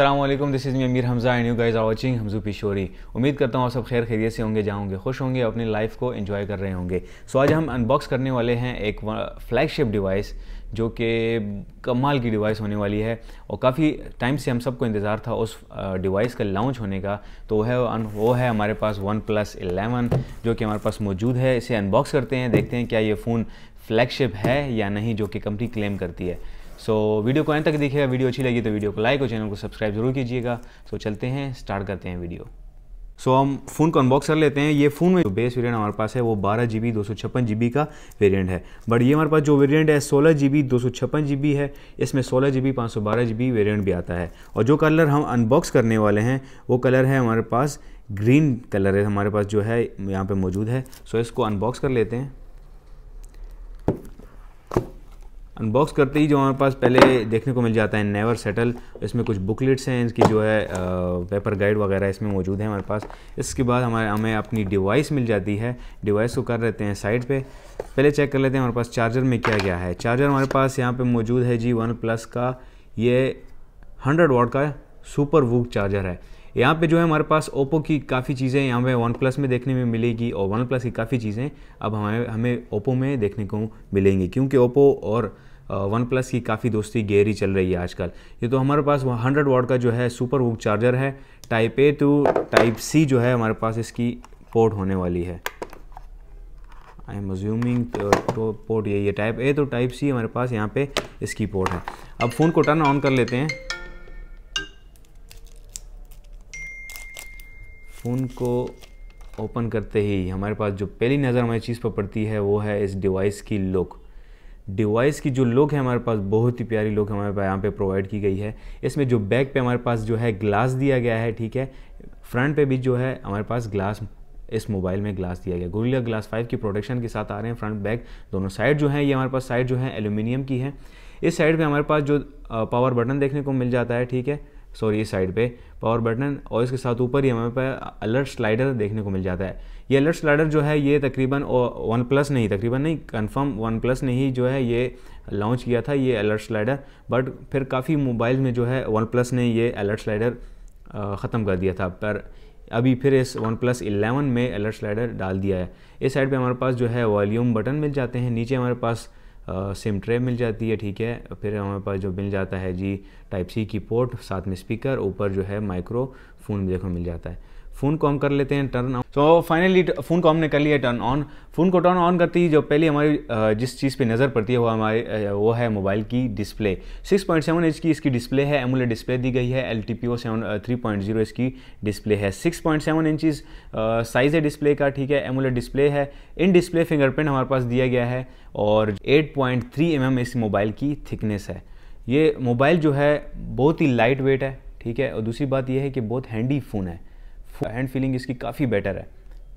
Aslam this is me Amir Hamza and you guys are watching Hamzu Pishori उम्मीद करता हूँ आप सब खैर खैरियत से होंगे जाओगे खुश होंगे अपनी लाइफ को इन्जॉय कर रहे होंगे सो so, आज हम अनबॉक्स करने वाले हैं एक फ्लैगशिप डिवाइस जो कि कमाल की डिवाइस होने वाली है और काफ़ी टाइम से हम सबको इंतज़ार था उस डिवाइस का लॉन्च होने का तो वह वो है हमारे पास वन प्लस एलेवन जो कि हमारे पास मौजूद है इसे अनबॉक्स करते हैं देखते हैं क्या ये फ़ोन फ्लैगशिप है या नहीं जो कि कंपनी क्लेम करती है सो so, वीडियो को अंत तक देखिएगा वीडियो अच्छी लगी तो वीडियो को लाइक और चैनल को सब्सक्राइब जरूर कीजिएगा सो so, चलते हैं स्टार्ट करते हैं वीडियो सो so, हम फ़ोन को अनबॉक्स कर लेते हैं ये फ़ोन में जो बेस वेरिएंट हमारे पास है वो बारह जी बी दो सौ छप्पन जी बी का वेरिएंट है बट ये हमारे पास जो वेरिएंट है सोलह जी बी दो सौ छप्पन जी बी है इसमें सोलह जी बी पाँच सौ बारह जी बी वेरियंट भी आता है और जो कलर हम अनबॉक्स करने वाले हैं वो कलर है हमारे पास ग्रीन कलर है हमारे पास जो है यहाँ पर मौजूद है सो so, इसको अनबॉक्स कर लेते हैं अनबॉक्स करते ही जो हमारे पास पहले देखने को मिल जाता है नेवर सेटल इसमें कुछ बुकलेट्स हैं इसकी जो है पेपर गाइड वगैरह इसमें मौजूद है हमारे पास इसके बाद हमारे हमें अपनी डिवाइस मिल जाती है डिवाइस को कर लेते हैं साइड पे पहले चेक कर लेते हैं हमारे पास चार्जर में क्या क्या है चार्जर हमारे पास यहाँ पर मौजूद है जी वन प्लस का ये हंड्रेड वाट का सुपर वूक चार्जर है यहाँ पे जो है हमारे पास ओप्पो की काफ़ी चीज़ें यहाँ पे वन प्लस में देखने में मिलेगी और वन प्लस की काफ़ी चीज़ें अब हमें हमें ओप्पो में देखने को मिलेंगी क्योंकि ओप्पो और वन प्लस की काफ़ी दोस्ती गहरी चल रही है आजकल ये तो हमारे पास हंड्रेड वाट का जो है सुपर वूक चार्जर है type A to type C जो है हमारे पास इसकी पोर्ट होने वाली है आई एम अज्यूमिंग पोर्ट यही है टाइप ए तो टाइप सी हमारे पास यहाँ पे इसकी पोर्ट है अब फ़ोन को टर्न ऑन कर लेते हैं फ़ोन को ओपन करते ही हमारे पास जो पहली नज़र हमारी चीज़ पर पड़ती है वो है इस डिवाइस की लुक डिवाइस की जो लुक है हमारे पास बहुत ही प्यारी लुक हमारे पास यहाँ पे प्रोवाइड की गई है इसमें जो बैक पे हमारे पास जो है ग्लास दिया गया है ठीक है फ्रंट पे भी जो है हमारे पास ग्लास इस मोबाइल में ग्लास दिया गया गोरिल्ला ग्लास फाइव की प्रोटेक्शन के साथ आ रहे हैं फ्रंट बैक दोनों साइड जो है ये हमारे पास साइड जो है एल्यूमिनियम की है इस साइड पर हमारे पास जो पावर बटन देखने को मिल जाता है ठीक है सॉरी इस साइड पे पावर बटन और इसके साथ ऊपर ही हमें पर अलर्ट स्लाइडर देखने को मिल जाता है ये अलर्ट स्लाइडर जो है ये तकरीबन वन प्लस नहीं तकरीबन नहीं कंफर्म वन प्लस ने ही जो है ये लॉन्च किया था ये अलर्ट स्लाइडर बट फिर काफ़ी मोबाइल में जो है वन प्लस ने ये अलर्ट स्लाइडर ख़त्म कर दिया था पर अभी फिर इस वन प्लस इलेवन में अलर्ट स्लाइडर डाल दिया है इस साइड पे हमारे पास जो है वॉल्यूम बटन मिल जाते हैं नीचे हमारे पास सिम ट्रे मिल जाती है ठीक है फिर हमारे पास जो मिल जाता है जी टाइप सी की पोर्ट साथ में स्पीकर ऊपर जो है माइक्रो माइक्रोफोन देखो मिल जाता है फ़ोन को हम कर लेते हैं turn on so finally phone को हमने कर लिया टर्न ऑन फ़ोन को टर्न ऑन करते ही जो पहली हमारी जिस चीज़ पे नज़र पड़ती है वो हमारे वो है मोबाइल की डिस्प्ले 6.7 इंच की इसकी डिस्प्ले है एमुलेट डिस्प्ले दी गई है L T P O seven three point zero इसकी डिस्प्ले है 6.7 इंचज साइज़ है डिस्प्ले का ठीक है एमुलेट डिस्प्ले है इन डिस्प्ले फिंगरप्रिंट हमारे पास दिया गया है और eight point three M M इस मोबाइल की थिकनेस है ये मोबाइल जो है बहुत ही लाइट वेट है ठीक है और दूसरी बात यह है कि बहुत हैंडी फ़ोन है हैंड फीलिंग इसकी काफ़ी बेटर है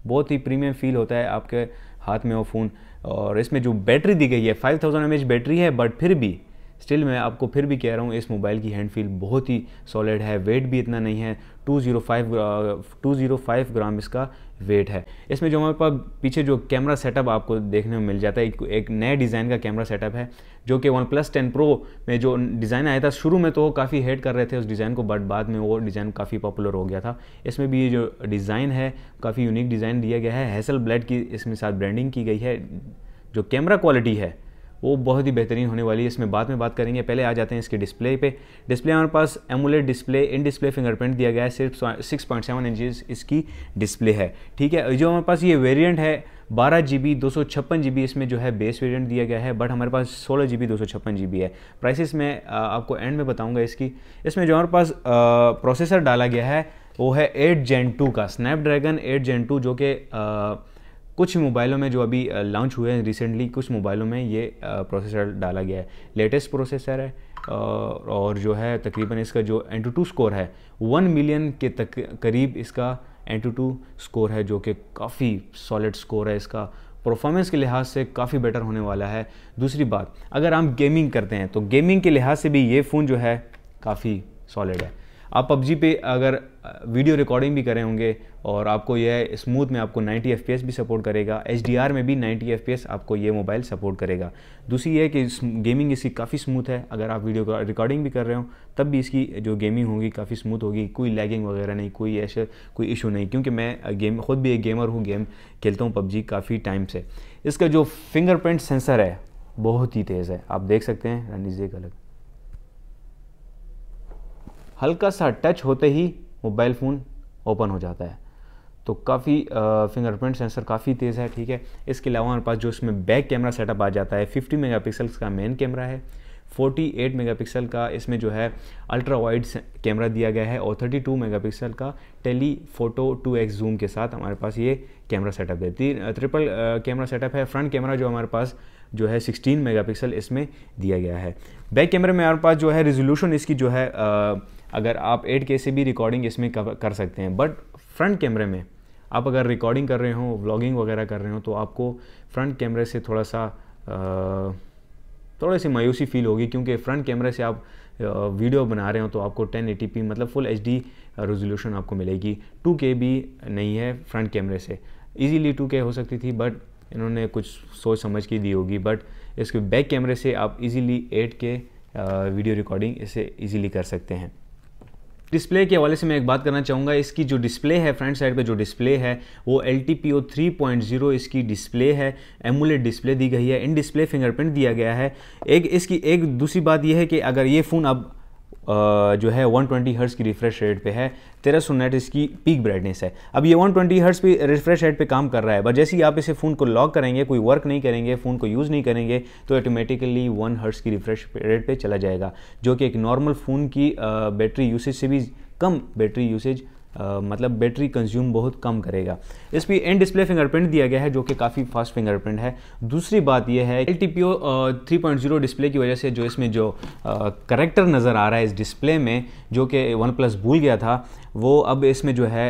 बहुत ही प्रीमियम फील होता है आपके हाथ में वो फ़ोन और इसमें जो बैटरी दी गई है 5000 थाउजेंड बैटरी है बट फिर भी स्टिल मैं आपको फिर भी कह रहा हूँ इस मोबाइल की हैंड फील बहुत ही सॉलिड है वेट भी इतना नहीं है 205 205 ग्राम इसका वेट है इसमें जो हमारे पास पीछे जो कैमरा सेटअप आपको देखने में मिल जाता है एक, एक नए डिज़ाइन का कैमरा सेटअप है जो कि वन प्लस टेन प्रो में जो डिज़ाइन आया था शुरू में तो वो काफ़ी हेट कर रहे थे उस डिज़ाइन को बट बाद में वो डिज़ाइन काफ़ी पॉपुलर हो गया था इसमें भी ये जो डिज़ाइन है काफ़ी यूनिक डिज़ाइन दिया गया है हैसल ब्लैड की इसमें साथ ब्रांडिंग की गई है जो कैमरा क्वालिटी है वो बहुत ही बेहतरीन होने वाली है इसमें बाद में बात करेंगे पहले आ जाते हैं इसके डिस्प्ले पे डिस्प्ले हमारे पास AMOLED display in display fingerprint दिया गया है सिर्फ सिक्स पॉइंट सेवन इंचज इसकी डिस्प्ले है ठीक है जो हमारे पास ये वेरियंट है बारह जी बी दो सौ छप्पन जी बी इसमें जो है बेस वेरिएंट दिया गया है बट हमारे पास सोलह जी बी दो सौ छप्पन जी बी है प्राइसिस में आपको एंड में बताऊँगा इसकी इसमें जो हमारे पास प्रोसेसर डाला गया है वो है एट जेन टू का स्नैपड्रैगन एट जेन टू जो कि कुछ मोबाइलों में जो अभी लॉन्च हुए हैं रिसेंटली कुछ मोबाइलों में ये प्रोसेसर डाला गया है लेटेस्ट प्रोसेसर है और जो है तकरीबन इसका जो एन टू टू स्कोर है वन मिलियन के तक करीब इसका एन टू टू स्कोर है जो कि काफ़ी सॉलिड स्कोर है इसका परफॉर्मेंस के लिहाज से काफ़ी बेटर होने वाला है दूसरी बात अगर हम गेमिंग करते हैं तो गेमिंग के लिहाज से भी ये फ़ोन जो है काफ़ी सॉलिड है आप पबजी पे अगर वीडियो रिकॉर्डिंग भी करें होंगे और आपको यह स्मूथ में आपको 90 एफ भी सपोर्ट करेगा एच में भी 90 एफ आपको ये मोबाइल सपोर्ट करेगा दूसरी है कि गेमिंग इसकी काफ़ी स्मूथ है अगर आप वीडियो रिकॉर्डिंग भी कर रहे हो तब भी इसकी जो गेमिंग होगी काफ़ी स्मूथ होगी कोई लैगिंग वगैरह नहीं कोई ऐसे कोई इशू नहीं क्योंकि मैं गेम खुद भी एक गेमर हूँ गेम खेलता हूँ पबजी काफ़ी टाइम से इसका जो फिंगरप्रिंट सेंसर है बहुत ही तेज़ है आप देख सकते हैं रणजी जी का अलग हल्का सा टच होते ही मोबाइल फ़ोन ओपन हो जाता है तो काफ़ी फिंगरप्रिंट सेंसर काफ़ी तेज़ है ठीक है इसके अलावा हमारे पास जो इसमें बैक कैमरा सेटअप आ जाता है 50 मेगापिक्सल का मेन कैमरा है 48 मेगापिक्सल का इसमें जो है अल्ट्रा वाइड कैमरा दिया गया है और 32 मेगापिक्सल का telephoto two X zoom के साथ हमारे पास ये कैमरा सेटअप है तीन ट्रिपल कैमरा सेटअप है फ्रंट कैमरा जो हमारे पास जो है 16 मेगापिक्सल इसमें दिया गया है बैक कैमरे में हमारे पास जो है रेजोल्यूशन इसकी जो है अगर आप एट के भी रिकॉर्डिंग इसमें कर सकते हैं बट फ्रंट कैमरे में आप अगर रिकॉर्डिंग कर रहे हो व्लॉगिंग वगैरह कर रहे हो तो आपको फ्रंट कैमरे से थोड़ा सा थोड़ी सी मायूसी फील होगी क्योंकि फ्रंट कैमरे से आप वीडियो बना रहे हो तो आपको 1080p मतलब फुल एच डी रेजोल्यूशन आपको मिलेगी 2K भी नहीं है फ्रंट कैमरे से ईजीली 2K हो सकती थी बट इन्होंने कुछ सोच समझ के दी होगी बट इसके बैक कैमरे से आप इजीली 8K वीडियो रिकॉर्डिंग इसे इजीली कर सकते हैं डिस्प्ले के हवाले से मैं एक बात करना चाहूँगा इसकी जो डिस्प्ले है फ्रंट साइड पे जो डिस्प्ले है वो L T P O three point zero इसकी डिस्प्ले है एमुलेट डिस्प्ले दी गई है इन डिस्प्ले फिंगरप्रिंट दिया गया है एक इसकी एक दूसरी बात यह है कि अगर ये फ़ोन अब जो है 120 ट्वेंटी हर्ट्स की रिफ्रेश रेट पे है तेरह सौ नेट इसकी पीक ब्राइटनेस है अब ये 120 ट्वेंटी हर्ट्स पे रिफ्रेश रेट पे काम कर रहा है बट जैसे ही आप इसे फ़ोन को लॉक करेंगे कोई वर्क नहीं करेंगे फ़ोन को यूज़ नहीं करेंगे तो ऑटोमेटिकली वन हर्ट्स की रिफ्रेश रेट पर चला जाएगा जो कि एक नॉर्मल फ़ोन की बैटरी यूसेज से भी कम बैटरी यूसेज आ, मतलब बैटरी कंज्यूम बहुत कम करेगा इस पर एंड डिस्प्ले फिंगरप्रिंट दिया गया है जो कि काफ़ी फास्ट फिंगरप्रिंट है दूसरी बात यह है L T P O three point zero display की वजह से जो इसमें जो करेक्टर नज़र आ रहा है इस डिस्प्ले में जो कि वन प्लस भूल गया था वो अब इसमें जो है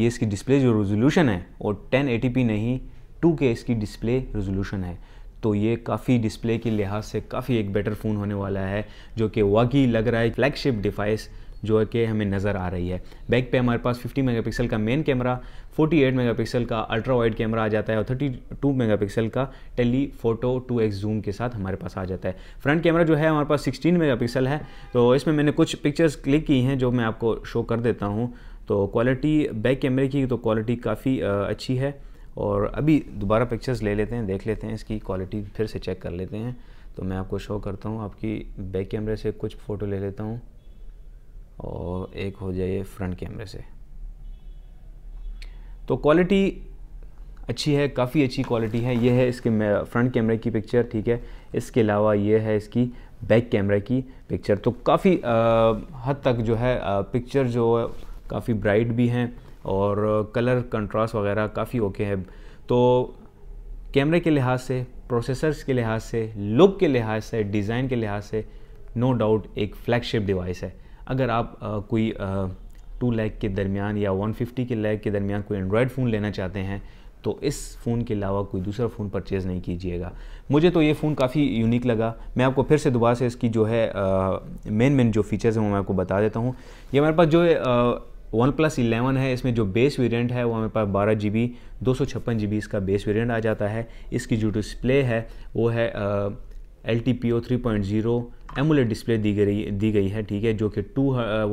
ये इसकी डिस्प्ले जो रेजोल्यूशन है वो टेन पी नहीं टू के इसकी डिस्प्ले रेजोल्यूशन है तो ये काफ़ी डिस्प्ले के लिहाज से काफ़ी एक बेटर फ़ोन होने वाला है जो कि वाकई लग रहा है फ्लैगशिप डिवाइस जो है कि हमें नज़र आ रही है बैक पे हमारे पास 50 मेगापिक्सल का मेन कैमरा 48 मेगापिक्सल का अल्ट्रा वाइड कैमरा आ जाता है और 32 मेगापिक्सल का टेली फोटो एक्स जूम के साथ हमारे पास आ जाता है फ्रंट कैमरा जो है हमारे पास 16 मेगापिक्सल है तो इसमें मैंने कुछ पिक्चर्स क्लिक की हैं जो मैं आपको शो कर देता हूँ तो क्वालिटी बैक कैमरे की तो क्वालिटी काफ़ी अच्छी है और अभी दोबारा पिक्चर्स ले लेते हैं देख लेते हैं इसकी क्वालिटी फिर से चेक कर लेते हैं तो मैं आपको शो करता हूँ आपकी बैक कैमरे से कुछ फ़ोटो ले लेता हूँ और एक हो जाए फ्रंट कैमरे से तो क्वालिटी अच्छी है काफ़ी अच्छी क्वालिटी है ये है इसके फ्रंट कैमरे की पिक्चर ठीक है इसके अलावा ये है इसकी बैक कैमरे की पिक्चर तो काफ़ी हद तक जो है आ, पिक्चर जो काफ़ी ब्राइट भी हैं और कलर कंट्रास्ट वगैरह काफ़ी ओके है तो कैमरे के लिहाज से प्रोसेसर्स के लिहाज से लुक के लिहाज से डिज़ाइन के लिहाज से नो डाउट एक फ्लैगशिप डिवाइस है अगर आप आ, कोई टू लैख के दरमियान या वन फिफ्टी के लैक के दरमियान कोई एंड्रॉयड फ़ोन लेना चाहते हैं तो इस फ़ोन के अलावा कोई दूसरा फ़ोन परचेज़ नहीं कीजिएगा मुझे तो ये फ़ोन काफ़ी यूनिक लगा मैं आपको फिर से दोबारा से इसकी जो है मेन मेन जो फीचर्स हैं वो मैं आपको बता देता हूँ ये हमारे पास जो है वन प्लस इलेवन है इसमें जो बेस वेरिएंट है वो हमारे पास बारह जी बी दो सौ छप्पन जी बी इसका बेस वेरिएंट आ जाता है इसकी जो डिस्प्ले है वो है L T P O three point zero AMOLED display दी गई दी गई है ठीक है जो कि टू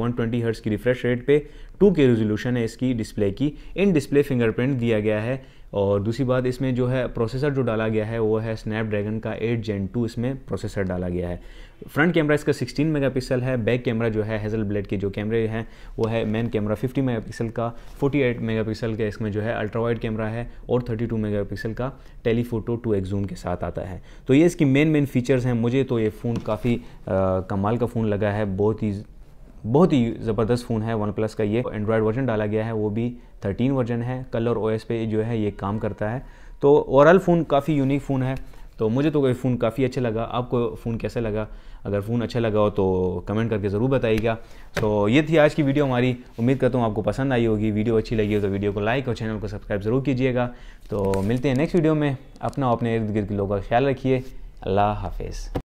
वन ट्वेंटी हर्ट्स की रिफ्रेश रेट पे टू के रेजोल्यूशन है इसकी डिस्प्ले की इन डिस्प्ले फिंगरप्रिंट दिया गया है और दूसरी बात इसमें जो है प्रोसेसर जो डाला गया है वो है स्नैपड्रैगन का 8 जेन 2 इसमें प्रोसेसर डाला गया है फ्रंट कैमरा इसका 16 मेगापिक्सल है बैक कैमरा जो है हेजल ब्लेड के जो कैमरे हैं वो है मेन कैमरा 50 मेगापिक्सल का 48 मेगापिक्सल का इसमें जो है अल्ट्रा वाइड कैमरा है और 32 मेगापिक्सल का टेलीफोटो टू एक्जूम के साथ आता है तो ये इसकी मेन मेन फीचर्स हैं मुझे तो ये फ़ोन काफ़ी कमाल का फ़ोन लगा है बहुत ही बहुत ही ज़बरदस्त फ़ोन है वन प्लस का ये एंड्रॉयड वर्जन डाला गया है वो भी 13 वर्जन है कलर ओएस पे जो है ये काम करता है तो ओवरऑल फ़ोन काफ़ी यूनिक फ़ोन है तो मुझे तो फ़ोन काफ़ी अच्छा लगा आपको फ़ोन कैसा लगा अगर फ़ोन अच्छा लगा हो तो कमेंट करके ज़रूर बताइएगा तो ये थी आज की वीडियो हमारी उम्मीद करता हूँ आपको पसंद आई होगी वीडियो अच्छी लगी हो तो वीडियो को लाइक और चैनल को सब्सक्राइब ज़रूर कीजिएगा तो मिलते हैं नेक्स्ट वीडियो में अपना अपने इर्द गिर्द लोगों का ख्याल रखिए अल्लाह हाफिज़